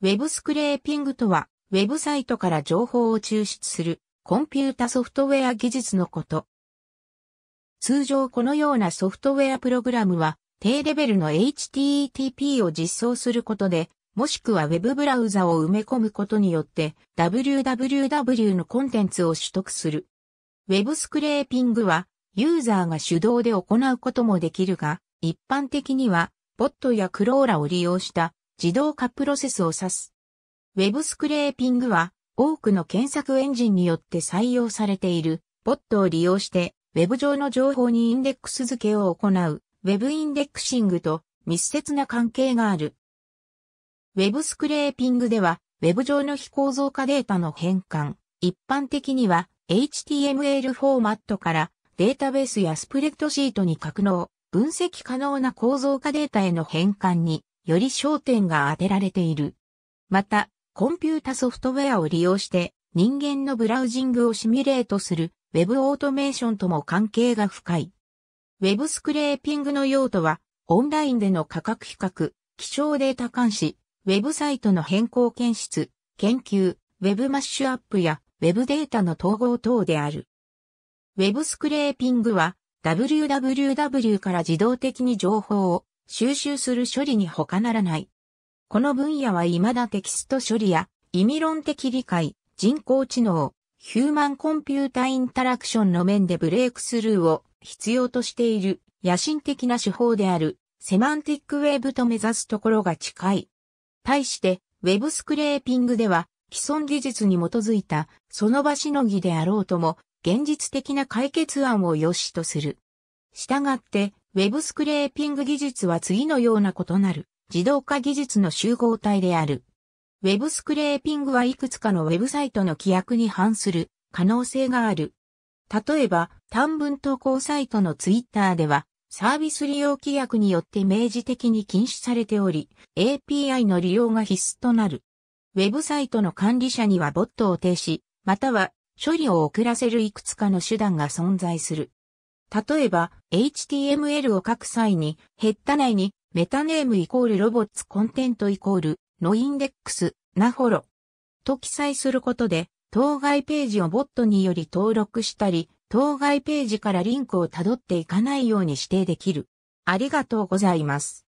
ウェブスクレーピングとは、ウェブサイトから情報を抽出する、コンピュータソフトウェア技術のこと。通常このようなソフトウェアプログラムは、低レベルの HTTP を実装することで、もしくはウェブブラウザを埋め込むことによって、www のコンテンツを取得する。ウェブスクレーピングは、ユーザーが手動で行うこともできるが、一般的には、ボットやクローラを利用した自動化プロセスを指す。ウェブスクレーピングは多くの検索エンジンによって採用されているボットを利用してウェブ上の情報にインデックス付けを行うウェブインデックシングと密接な関係がある。ウェブスクレーピングではウェブ上の非構造化データの変換、一般的には HTML フォーマットからデータベースやスプレッドシートに格納、分析可能な構造化データへの変換により焦点が当てられている。また、コンピュータソフトウェアを利用して人間のブラウジングをシミュレートする Web オートメーションとも関係が深い。ウェブスクレーピングの用途は、オンラインでの価格比較、気象データ監視、ウェブサイトの変更検出、研究、ウェブマッシュアップやウェブデータの統合等である。ウェブスクレーピングは www から自動的に情報を収集する処理に他ならない。この分野は未だテキスト処理や意味論的理解、人工知能、ヒューマンコンピュータインタラクションの面でブレイクスルーを必要としている野心的な手法であるセマンティックウェブと目指すところが近い。対してウェブスクレーピングでは既存技術に基づいたその場しのぎであろうとも現実的な解決案を良しとする。したがってウェブスクレーピング技術は次のような異なる自動化技術の集合体である。ウェブスクレーピングはいくつかのウェブサイトの規約に反する可能性がある。例えば、短文投稿サイトのツイッターでは、サービス利用規約によって明示的に禁止されており、API の利用が必須となる。ウェブサイトの管理者にはボットを停止、または処理を遅らせるいくつかの手段が存在する。例えば、HTML を書く際に、ヘッダ内に、メタネームイコールロボッツコンテントイコール、のインデックス、ナフォロ、と記載することで、当該ページをボットにより登録したり、当該ページからリンクを辿っていかないように指定できる。ありがとうございます。